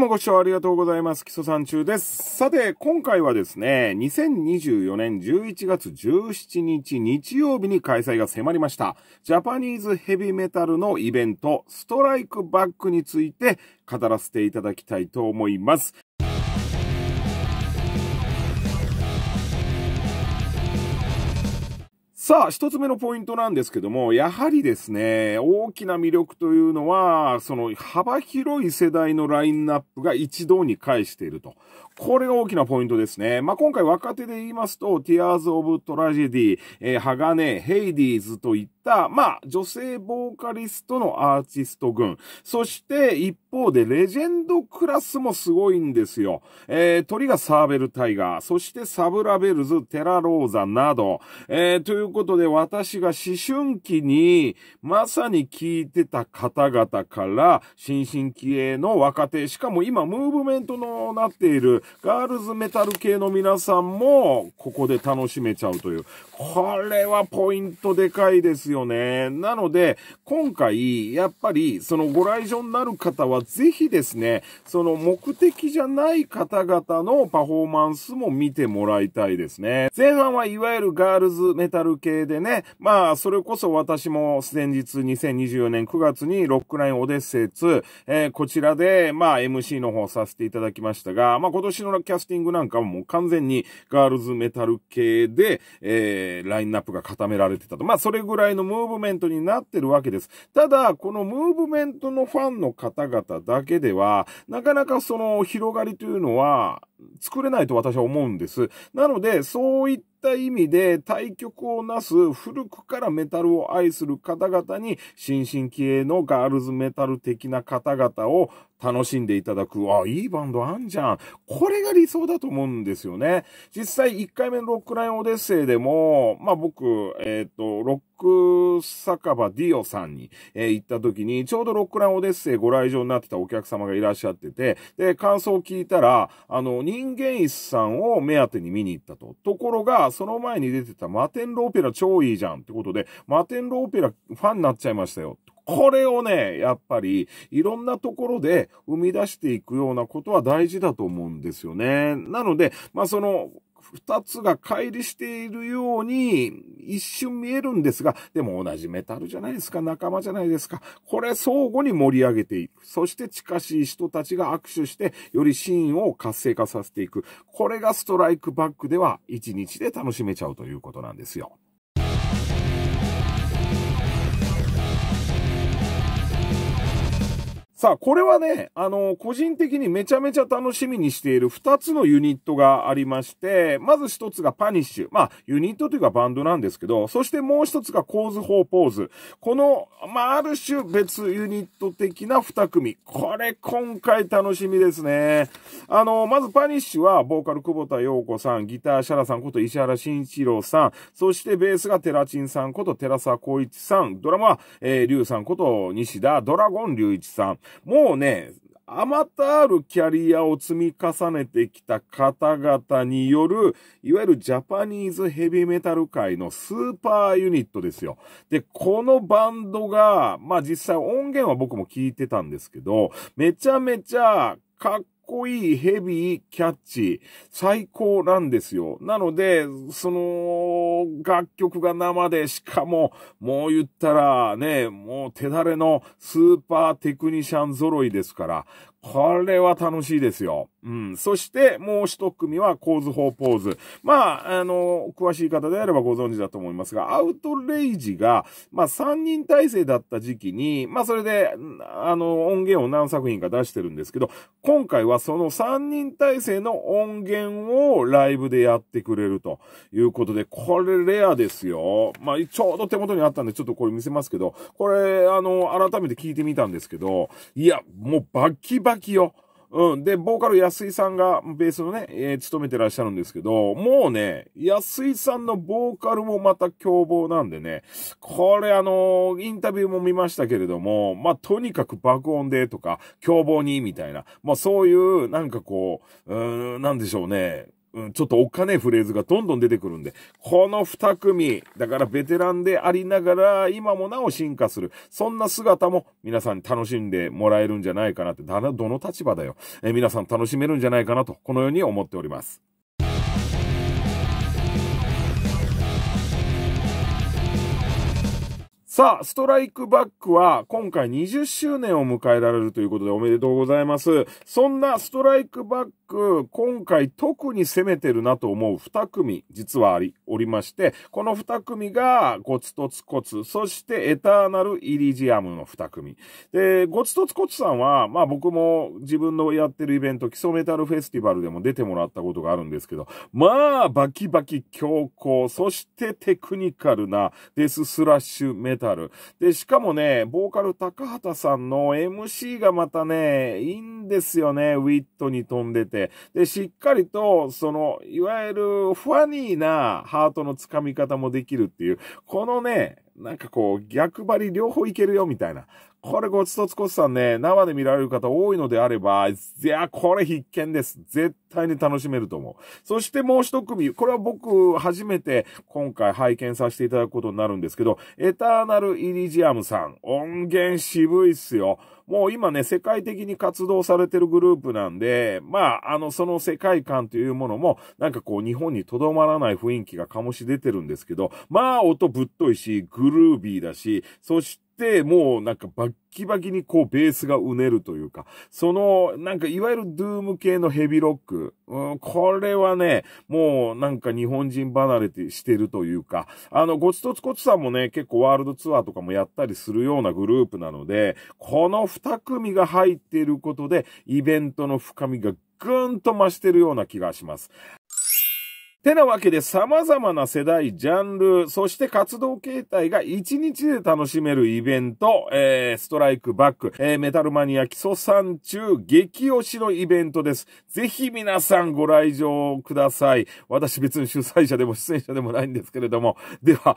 もご視聴ありがとうございます。基礎さん中です。さて、今回はですね、2024年11月17日日曜日に開催が迫りました、ジャパニーズヘビメタルのイベント、ストライクバックについて語らせていただきたいと思います。さあ、一つ目のポイントなんですけども、やはりですね、大きな魅力というのは、その幅広い世代のラインナップが一堂に会していると。これが大きなポイントですね。まあ、今回若手で言いますと、Tears of Tragedy、え鋼、ヘイディーズといった、まあ、女性ボーカリストのアーティスト群。そして、一方で、レジェンドクラスもすごいんですよ。えー、鳥がサーベルタイガー、そしてサブラベルズ、テラローザなど、えー、ということということで私が思春期にまさに聞いてた方々から新進気鋭の若手、しかも今ムーブメントのなっているガールズメタル系の皆さんもここで楽しめちゃうという。これはポイントでかいですよね。なので今回やっぱりそのご来場になる方はぜひですね、その目的じゃない方々のパフォーマンスも見てもらいたいですね。前半はいわゆるガールズメタルでね、まあ、それこそ私も先日2024年9月にロックラインオデッセイ2、えー、こちらで、まあ、MC の方させていただきましたが、まあ、今年のキャスティングなんかもう完全にガールズメタル系で、えー、ラインナップが固められてたと。まあ、それぐらいのムーブメントになってるわけです。ただ、このムーブメントのファンの方々だけでは、なかなかその広がりというのは、作れないと私は思うんです。なので、そういったった意味で対局をなす古くからメタルを愛する方々に新進気鋭のガールズメタル的な方々を楽しんでいただく、あ、いいバンドあんじゃん。これが理想だと思うんですよね。実際1回目のロックラインオデッセイでも、まあ僕、えっ、ー、と、ロック酒場ディオさんに、えー、行った時に、ちょうどロックラインオデッセイご来場になってたお客様がいらっしゃってて、で、感想を聞いたら、あの、人間椅子さんを目当てに見に行ったと。ところが、その前に出てたマテンロオペラ超いいじゃんってことで、マテンロオペラファンになっちゃいましたよ。これをね、やっぱりいろんなところで生み出していくようなことは大事だと思うんですよね。なので、まあその、二つが乖離しているように一瞬見えるんですが、でも同じメタルじゃないですか、仲間じゃないですか。これ相互に盛り上げていく。そして近しい人たちが握手して、よりシーンを活性化させていく。これがストライクバックでは一日で楽しめちゃうということなんですよ。さあ、これはね、あの、個人的にめちゃめちゃ楽しみにしている二つのユニットがありまして、まず一つがパニッシュ。まあ、ユニットというかバンドなんですけど、そしてもう一つがコーズ・フォー・ポーズ。この、まあ、ある種別ユニット的な二組。これ、今回楽しみですね。あの、まずパニッシュは、ボーカル久保田陽子さん、ギターシャラさんこと石原慎一郎さん、そしてベースがテラチンさんこと寺沢光一さん、ドラマは、えー、リュウさんこと西田ドラゴン隆一さん、もうね、あまたあるキャリアを積み重ねてきた方々による、いわゆるジャパニーズヘビーメタル界のスーパーユニットですよ。で、このバンドが、まあ実際音源は僕も聞いてたんですけど、めちゃめちゃかっこいい、ヘビー、キャッチ、最高なんですよ。なので、その、楽曲が生で、しかも、もう言ったらね、もう手だれのスーパーテクニシャン揃いですから、これは楽しいですよ。うん。そして、もう一組は、構図法ポーズ。まあ、あの、詳しい方であればご存知だと思いますが、アウトレイジが、まあ、三人体制だった時期に、まあ、それで、あの、音源を何作品か出してるんですけど、今回はその三人体制の音源をライブでやってくれるということで、これレアですよ。まあ、ちょうど手元にあったんで、ちょっとこれ見せますけど、これ、あの、改めて聞いてみたんですけど、いや、もうバッキバばを。うん。で、ボーカル安井さんがベースのね、えー、務めてらっしゃるんですけど、もうね、安井さんのボーカルもまた凶暴なんでね、これあのー、インタビューも見ましたけれども、まあ、とにかく爆音でとか、凶暴にみたいな、まあ、そういう、なんかこう、うーん、なんでしょうね、うん、ちょっとおっかねえフレーズがどんどん出てくるんで、この二組、だからベテランでありながら、今もなお進化する、そんな姿も皆さんに楽しんでもらえるんじゃないかなって、だな、どの立場だよ。え皆さん楽しめるんじゃないかなと、このように思っております。さあ、ストライクバックは今回20周年を迎えられるということでおめでとうございます。そんなストライクバック、今回特に攻めてるなと思う2組、実はあり、おりまして、この2組がゴツトツコツ、そしてエターナルイリジアムの2組。で、ゴツトツコツさんは、まあ僕も自分のやってるイベント、基礎メタルフェスティバルでも出てもらったことがあるんですけど、まあ、バキバキ強行、そしてテクニカルなデススラッシュメてある。で、しかもね、ボーカル高畑さんの MC がまたね、いいんですよね。ウィットに飛んでて。で、しっかりと、その、いわゆるファニーなハートの掴み方もできるっていう、このね、なんかこう、逆張り両方いけるよみたいなこれごちそうつこつさんね、生で見られる方多いのであれば、いや、これ必見です。絶対に楽しめると思う。そしてもう一組、これは僕初めて今回拝見させていただくことになるんですけど、エターナルイリジアムさん、音源渋いっすよ。もう今ね、世界的に活動されてるグループなんで、まあ、あの、その世界観というものも、なんかこう、日本にとどまらない雰囲気が醸し出てるんですけど、まあ、音ぶっといし、グルービーだし、そして、、もうなんかバッキバキにこうベースがうねるというか、その、なんかいわゆるドゥーム系のヘビロック、うん、これはね、もうなんか日本人離れてしてるというか、あの、ごちとつこつさんもね、結構ワールドツアーとかもやったりするようなグループなので、この2組が入っていることで、イベントの深みがぐーんと増してるような気がします。てなわけで様々な世代、ジャンル、そして活動形態が1日で楽しめるイベント、えー、ストライクバック、えー、メタルマニア基礎山中激推しのイベントです。ぜひ皆さんご来場ください。私別に主催者でも出演者でもないんですけれども。では、